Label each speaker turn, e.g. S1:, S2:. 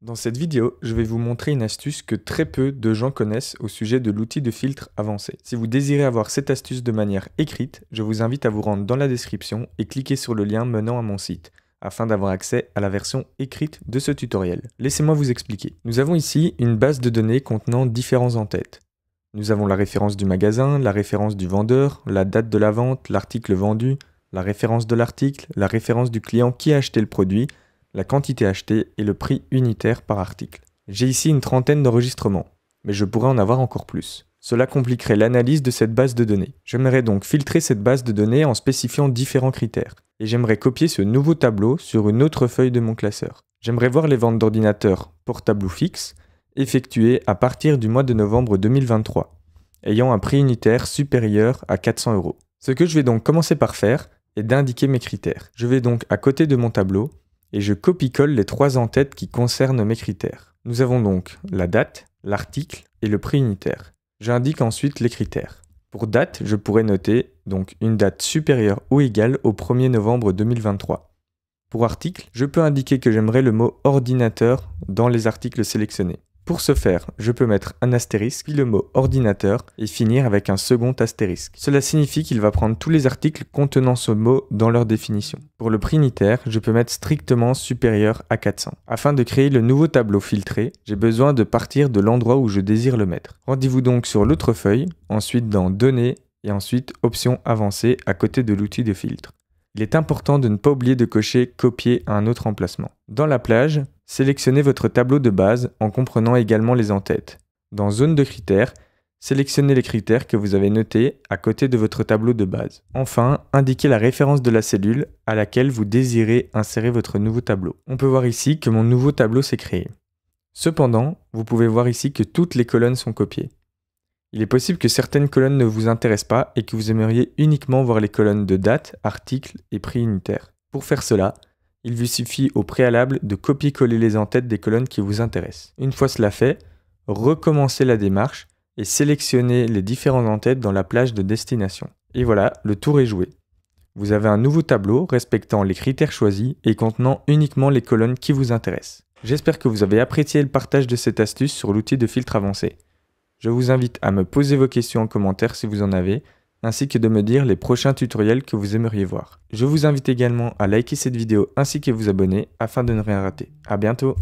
S1: Dans cette vidéo, je vais vous montrer une astuce que très peu de gens connaissent au sujet de l'outil de filtre avancé. Si vous désirez avoir cette astuce de manière écrite, je vous invite à vous rendre dans la description et cliquer sur le lien menant à mon site afin d'avoir accès à la version écrite de ce tutoriel. Laissez-moi vous expliquer. Nous avons ici une base de données contenant différents en-têtes. Nous avons la référence du magasin, la référence du vendeur, la date de la vente, l'article vendu, la référence de l'article, la référence du client qui a acheté le produit, la quantité achetée et le prix unitaire par article. J'ai ici une trentaine d'enregistrements, mais je pourrais en avoir encore plus. Cela compliquerait l'analyse de cette base de données. J'aimerais donc filtrer cette base de données en spécifiant différents critères, et j'aimerais copier ce nouveau tableau sur une autre feuille de mon classeur. J'aimerais voir les ventes d'ordinateurs portables ou fixes effectuées à partir du mois de novembre 2023, ayant un prix unitaire supérieur à 400 euros. Ce que je vais donc commencer par faire est d'indiquer mes critères. Je vais donc à côté de mon tableau et je copie-colle les trois entêtes qui concernent mes critères. Nous avons donc la date, l'article et le prix unitaire. J'indique ensuite les critères. Pour date, je pourrais noter donc une date supérieure ou égale au 1er novembre 2023. Pour article, je peux indiquer que j'aimerais le mot ordinateur dans les articles sélectionnés. Pour ce faire, je peux mettre un astérisque, puis le mot ordinateur et finir avec un second astérisque. Cela signifie qu'il va prendre tous les articles contenant ce mot dans leur définition. Pour le prix je peux mettre strictement supérieur à 400. Afin de créer le nouveau tableau filtré, j'ai besoin de partir de l'endroit où je désire le mettre. Rendez-vous donc sur l'autre feuille, ensuite dans Données et ensuite Options avancées à côté de l'outil de filtre il est important de ne pas oublier de cocher copier à un autre emplacement. Dans la plage, sélectionnez votre tableau de base en comprenant également les entêtes. Dans zone de critères, sélectionnez les critères que vous avez notés à côté de votre tableau de base. Enfin, indiquez la référence de la cellule à laquelle vous désirez insérer votre nouveau tableau. On peut voir ici que mon nouveau tableau s'est créé. Cependant, vous pouvez voir ici que toutes les colonnes sont copiées. Il est possible que certaines colonnes ne vous intéressent pas et que vous aimeriez uniquement voir les colonnes de date, article et prix unitaire. Pour faire cela, il vous suffit au préalable de copier-coller les entêtes des colonnes qui vous intéressent. Une fois cela fait, recommencez la démarche et sélectionnez les différentes entêtes dans la plage de destination. Et voilà, le tour est joué. Vous avez un nouveau tableau respectant les critères choisis et contenant uniquement les colonnes qui vous intéressent. J'espère que vous avez apprécié le partage de cette astuce sur l'outil de filtre avancé. Je vous invite à me poser vos questions en commentaire si vous en avez, ainsi que de me dire les prochains tutoriels que vous aimeriez voir. Je vous invite également à liker cette vidéo ainsi que vous abonner afin de ne rien rater. A bientôt